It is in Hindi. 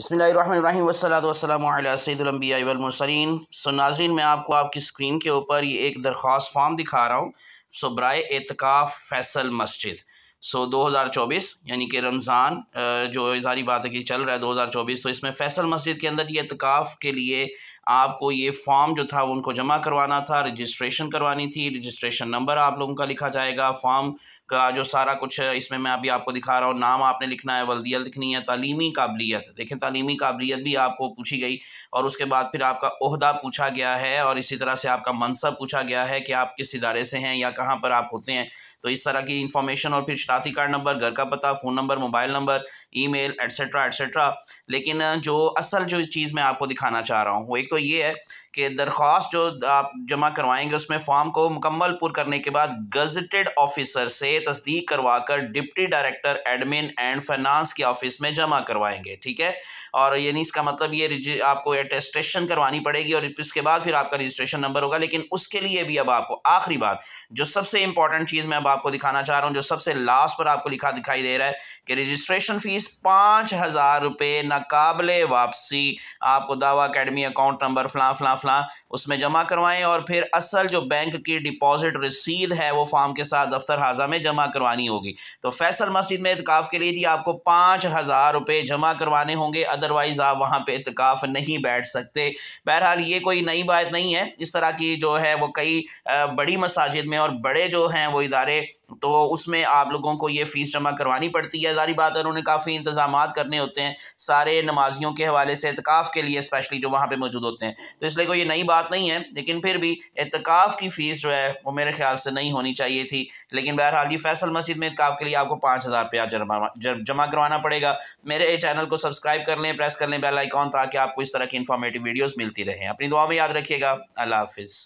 बसमीम सो नाजरीन मैं आपको आपकी स्क्रीन के ऊपर ये एक दरख्वास्त फॉर्म दिखा रहा हूँ सो एतकाफ़ फैसल मस्जिद सो दो हज़ार चौबीस यानी कि रमज़ान जो सारी बात है कि चल रहा है दो हज़ार चौबीस तो इसमें फैसल मस्जिद के अंदर ये एतकाफ़ के लिए आपको ये फॉर्म जो था उनको जमा करवाना था रजिस्ट्रेशन करवानी थी रजिस्ट्रेशन नंबर आप लोगों का लिखा जाएगा फॉर्म का जो सारा कुछ है इसमें मैं अभी आपको दिखा रहा हूँ नाम आपने लिखना है वलदियत लिखनी है तालीमी काबिलियत देखें तालीमी काबिलियत भी आपको पूछी गई और उसके बाद फिर आपका अहदा पूछा गया है और इसी तरह से आपका मनसब पूछा गया है कि आप किस इदारे से हैं या कहाँ पर आप होते हैं तो इस तरह की इन्फॉर्मेशन और फिर शराती कार्ड नंबर घर का पता phone number mobile number email etcetera etcetera लेकिन जो असल जो चीज़ मैं आपको दिखाना चाह रहा हूँ वो एक तो year कि दरख्वास्त जो आप जमा करवाएंगे उसमें फॉर्म को मुकम्मल पुर करने के बाद गजटेड ऑफिसर से तस्दीक करवा कर deputy director admin and finance के ऑफिस में जमा करवाएंगे ठीक है और यानी इसका मतलब ये आपको एटेस्ट्रेशन करवानी पड़ेगी और इसके बाद फिर आपका रजिस्ट्रेशन नंबर होगा लेकिन उसके लिए भी अब आपको आखिरी बात जो सबसे इंपॉर्टेंट चीज़ मैं अब आपको दिखाना चाह रहा हूँ जो सबसे लास्ट पर आपको लिखा दिखाई दे रहा है कि रजिस्ट्रेशन फ़ीस पाँच हज़ार रुपये नाकबले वापसी आपको दावा अकेडमी अकाउंट नंबर फलां फलां काफला उसमें जमा करवाएं और फिर असल जो बैंक की डिपॉजिट रसीद है वो फॉर्म के साथ दफ्तर हाजा में जमा करवानी होगी तो फैसल मस्जिद में इतकाफ़ के लिए जी आपको पाँच हज़ार रुपये जमा करवाने होंगे अदरवाइज़ आप वहाँ पर इतकाफ़ नहीं बैठ सकते बहरहाल ये कोई नई बात नहीं है इस तरह की जो है वो कई बड़ी मसाजिद में और बड़े जो हैं वो इदारे तो उसमें आप लोगों को ये फ़ीस जमा करवानी पड़ती है जारी बात है उन्होंने काफ़ी इंतजाम करने होते हैं सारे नमाजियों के हवाले से इतकाफ़ के लिए स्पेशली जो वहाँ पर मौजूद होते हैं तो इसलिए देखो ये नई बात नहीं है लेकिन फिर भी एतकाफ़ की फ़ीस जो है वो मेरे ख्याल से नहीं होनी चाहिए थी लेकिन बहरहाल ये फैसल मस्जिद में इतकाफ़ के लिए आपको पाँच हज़ार रुपया जमा जमा करवाना पड़ेगा मेरे चैनल को सब्सक्राइब कर लें प्रेस कर लें बेल आइकॉन ताकि आपको इस तरह की इन्फॉर्मेटिव वीडियोज़ मिलती रहें अपनी दुआ में याद रखिएगा अल्लाह हाफिज़